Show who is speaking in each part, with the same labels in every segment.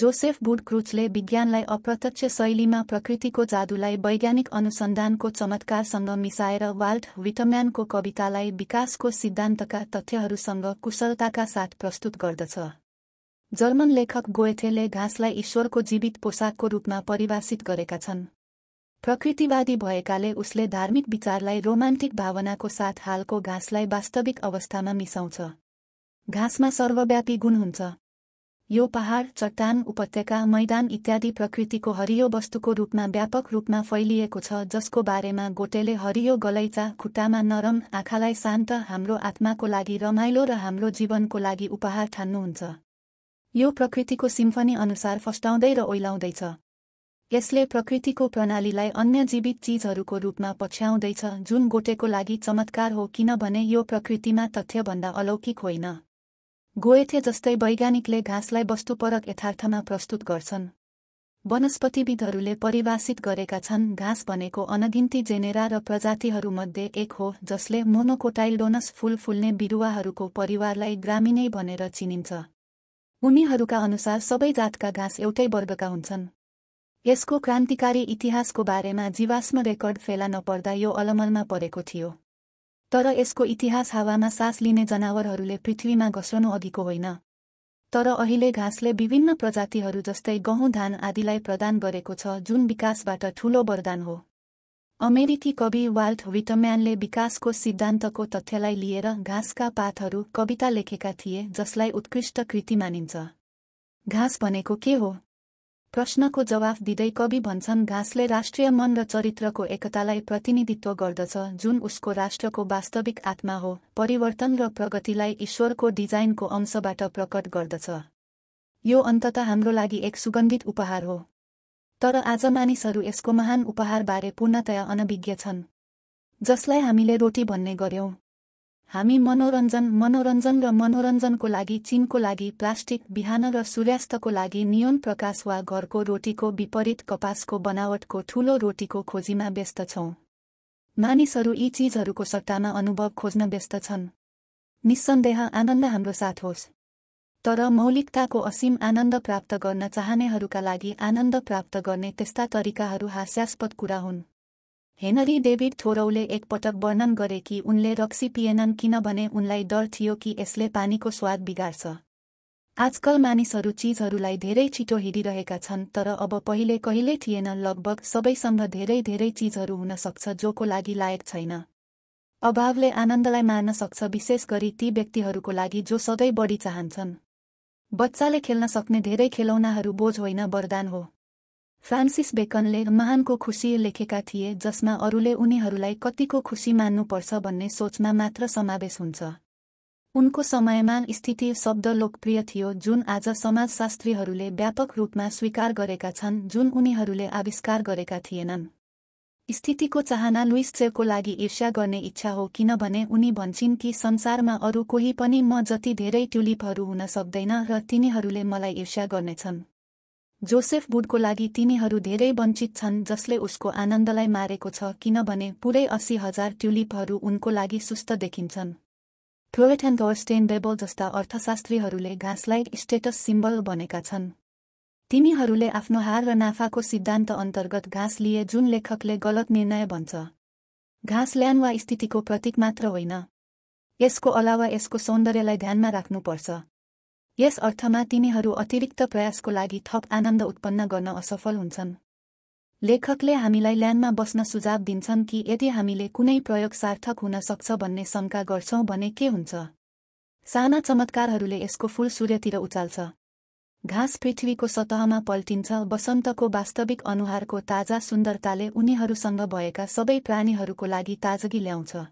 Speaker 1: Joseph बुडक्रुचले विज्ञानलाई अप्रत्यक्ष शैलीमा प्रकृतिको जादुलाई वैज्ञानिक अनुसन्धानको चमत्कारसँग मिसाएर वाल्ट विटम्यानको कवितालाई विकासको सिद्धान्तका तथ्यहरूसँग कुशलताका साथ प्रस्तुत गर्दछ जर्मन लेखक गोएथेले घाँसलाई ईश्वरको जीवित पोसाकको रूपमा परिभाषित गरेका छन् प्रकृतिवादी भएकाले उसले धार्मिक विचारलाई रोमान्टिक भावनाको साथ हालको घाँसलाई वास्तविक अवस्थामा मिसाउँछ घाँसमा सर्वव्यापी गुण हुन्छ यो पहाड चट्टान उपत्यका मैदान इत्यादि प्रकृतिको हरियो वस्तुको रूपमा व्यापक रूपमा फैलिएको छ जसको बारेमा गोटेले हरियो गलैचा खुट्टामा नरम आँखालाई शान्त हाम्रो आत्माको लागि रमाइलो र हाम्रो जीवनको लागि उपहार ठान्नुहुन्छ यो प्रकृतिको सिम्फनी अनुसार फस्टाउँदै र ओइलाउँदैछ यसले प्रकृतिको प्रणालीलाई अन्य जीवित चीजहरूको रूपमा पछ्याउँदैछ जुन गोटेको लागि चमत्कार हो किनभने यो प्रकृतिमा तथ्यभन्दा अलौकिक होइन गोएथे जस्तै वैज्ञानिकले घाँसलाई वस्तुपरक यथार्थमा प्रस्तुत गर्छन् वनस्पतिविदहरूले परिभाषित गरेका छन् घाँस भनेको अनगिन्ती जेनेरा र प्रजातिहरूमध्ये एक हो जसले मोनोकोटाइल्डोनस फूल फुल्ने बिरुवाहरूको परिवारलाई ग्रामीणै भनेर चिनिन्छ उनीहरूका अनुसार सबै जातका घाँस एउटै वर्गका हुन्छन् यसको क्रान्तिकारी इतिहासको बारेमा जीवाश्म रेकर्ड फेला नपर्दा यो अलमलमा परेको थियो तर यसको इतिहास हावामा सास लिने जनावरहरूले पृथ्वीमा घस्रनु अघिको होइन तर अहिले घाँसले विभिन्न प्रजातिहरू जस्तै गहुँ धान आदिलाई प्रदान गरेको छ जुन विकासबाट ठूलो वरदान हो अमेरिकी कवि वाल्ट विटम्यानले विकासको सिद्धान्तको तथ्यलाई लिएर घाँसका पातहरू कविता लेखेका थिए जसलाई उत्कृष्ट कृति मानिन्छ घाँस भनेको के हो प्रश्नको जवाफ दिँदै कवि भन्छन् घाँसले राष्ट्रिय मन र चरित्रको एकतालाई प्रतिनिधित्व गर्दछ जुन उसको राष्ट्रको वास्तविक आत्मा हो परिवर्तन र प्रगतिलाई ईश्वरको डिजाइनको अंशबाट प्रकट गर्दछ यो अन्तत हाम्रो लागि एक सुगन्धित उपहार हो तर आज मानिसहरू यसको महान उपहारबारे पूर्णतया अनभिज्ञ छन् जसलाई हामीले रोटी भन्ने गर्यौं हामी मनोरञ्जन मनोरञ्जन र मनोरञ्जनको लागि चिनको लागि प्लास्टिक बिहान र सूर्यास्तको लागि नियोन प्रकाश वा घरको रोटीको विपरीत कपासको बनावटको ठूलो रोटीको खोजीमा व्यस्त छौं मानिसहरू यी चिजहरूको सट्टामा अनुभव खोज्न व्यस्त छन् निसन्देह आनन्द हाम्रो साथ होस् तर मौलिकताको असीम आनन्द प्राप्त गर्न चाहनेहरूका लागि आनन्द प्राप्त गर्ने त्यस्ता तरिकाहरू हास्यास्पद कुरा हुन् हेनरी डेभिड थोरौले एकपटक वर्णन गरे कि उनले रक्सी पिएनन् किनभने उनलाई डर थियो कि यसले पानीको स्वाद बिगार्छ आजकल मानिसहरू चिजहरूलाई धेरै छिटो हिँडिरहेका छन् तर अब पहिले कहिले थिएन लगभग सबैसँग धेरै धेरै चिजहरू हुन सक्छ जोको लागि लायक छैन अभावले आनन्दलाई मार्न सक्छ विशेष गरी ती व्यक्तिहरूको लागि जो सधैँ बढी चाहन्छन् बच्चाले खेल्न सक्ने धेरै खेलौनाहरू बोझ होइन वरदान हो फ्रान्सिस बेकनले महानको खुसी लेखेका थिए जसमा अरूले उनीहरूलाई कतिको खुसी मान्नुपर्छ भन्ने सोचमा मात्र समावेश हुन्छ उनको समयमा स्थिति शब्द लोकप्रिय थियो जुन आज समाजशास्त्रीहरूले व्यापक रूपमा स्वीकार गरेका छन् जुन उनीहरूले आविष्कार गरेका थिएनन् स्थितिको चाहना लुइस चेलको लागि ईर्ष्या गर्ने इच्छा हो किनभने उनी भन्छन् कि संसारमा अरू कोही पनि म जति धेरै ट्युलिपहरू हुन सक्दैन र तिनीहरूले मलाई ईर्ष्या गर्नेछन् जोसेफ बुडको लागि तिनीहरू धेरै वञ्चित छन् जसले उसको आनन्दलाई मारेको छ किनभने पुरै अस्सी हजार ट्युलिपहरू उनको लागि सुस्त देखिन्छन् थ्रोएथन गस्टेन बेबल जस्ता अर्थशास्त्रीहरूले घाँसलाई स्टेटस सिम्बल बनेका छन् तिमीहरूले आफ्नो हार र नाफाको सिद्धान्त अन्तर्गत घाँस लिए जुन लेखकले गलत निर्णय भन्छ घाँस ल्यान वा स्थितिको प्रतीक मात्र होइन यसको अलावा यसको सौन्दर्यलाई ध्यानमा राख्नुपर्छ यस अर्थमा तिनीहरू अतिरिक्त प्रयासको लागि थप आनन्द उत्पन्न गर्न असफल हुन्छन् लेखकले हामीलाई ल्यान्डमा बस्न सुझाव दिन्छन् कि यदि हामीले कुनै प्रयोग सार्थक हुन सक्छ भन्ने शङ्का गर्छौं भने के हुन्छ साना चमत्कारहरूले यसको फूल सूर्यतिर उचाल्छ घाँस पृथ्वीको सतहमा पल्टिन्छ वसन्तको वास्तविक अनुहारको ताजा सुन्दरताले उनीहरूसँग भएका सबै प्राणीहरूको लागि ताजगी ल्याउँछ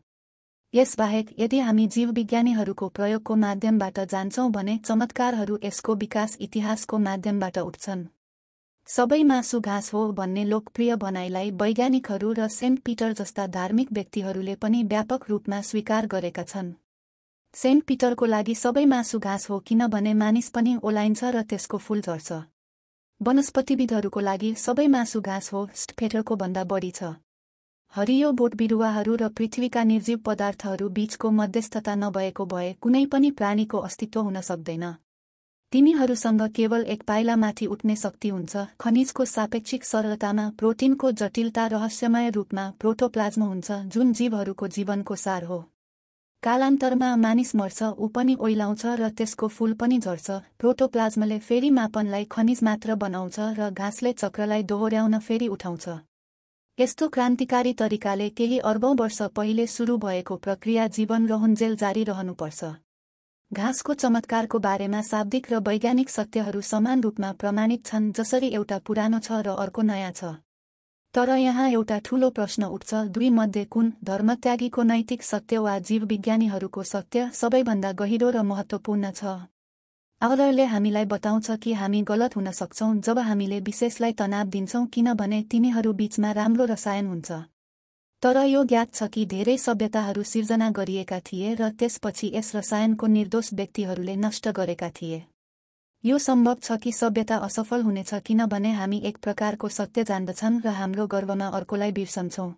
Speaker 1: यसबाहेक यदि हामी जीव जीवविज्ञानीहरूको प्रयोगको माध्यमबाट जान्छौँ भने चमत्कारहरू यसको विकास इतिहासको माध्यमबाट उठ्छन् सबै मासु घाँस हो भन्ने लोकप्रिय भनाइलाई वैज्ञानिकहरू र सेन्ट पिटर जस्ता धार्मिक व्यक्तिहरूले पनि व्यापक रूपमा स्वीकार गरेका छन् सेन्ट पिटरको लागि सबै मासु घाँस हो किनभने मानिस पनि ओलाइन्छ र त्यसको फूल झर्छ वनस्पतिविदहरूको लागि सबै मासु घाँस हो स्टफेटरको भन्दा बढी छ हरियो बोट बिरुवाहरू र पृथ्वीका निर्जीव पदार्थहरू बीचको मध्यस्थता नभएको भए कुनै पनि प्राणीको अस्तित्व हुन सक्दैन तिनीहरूसँग केवल एक पाइलामाथि उठ्ने शक्ति हुन्छ खनिजको सापेक्षिक सरलतामा प्रोटिनको जटिलता रहस्यमय रूपमा प्रोटोप्लाज्म हुन्छ जुन जीवहरूको जीवनको सार हो कालान्तरमा मानिस मर्छ ऊ पनि ओइलाउँछ र त्यसको फूल पनि झर्छ प्रोटोप्लाज्मले फेरि मापनलाई खनिज मात्र बनाउँछ र घाँसले चक्रलाई दोहोर्याउन फेरि उठाउँछ यस्तो क्रान्तिकारी तरिकाले केही अर्बौं वर्ष पहिले सुरु भएको प्रक्रिया जीवन रहन्जेल जारी रहनुपर्छ घाँसको चमत्कारको बारेमा शाब्दिक र वैज्ञानिक सत्यहरू समान रूपमा प्रमाणित छन् जसरी एउटा पुरानो छ र अर्को नयाँ छ तर यहाँ एउटा ठूलो प्रश्न उठ्छ दुई मध्ये कुन धर्मत्यागीको नैतिक सत्य वा जीवविज्ञानीहरूको सत्य सबैभन्दा गहिरो र महत्वपूर्ण छ आवलरले हामीलाई बताउँछ कि हामी गलत हुन सक्छौं जब हामीले विशेषलाई तनाव दिन्छौं किनभने तिमीहरू बीचमा राम्रो रसायन हुन्छ तर यो ज्ञात छ कि धेरै सभ्यताहरू सिर्जना गरिएका थिए र त्यसपछि यस रसायनको निर्दोष व्यक्तिहरूले नष्ट गरेका थिए यो सम्भव छ कि सभ्यता असफल हुनेछ किनभने हामी एक प्रकारको सत्य जान्दछन् र हाम्रो गर्वमा अर्कोलाई बिर्सन्छौं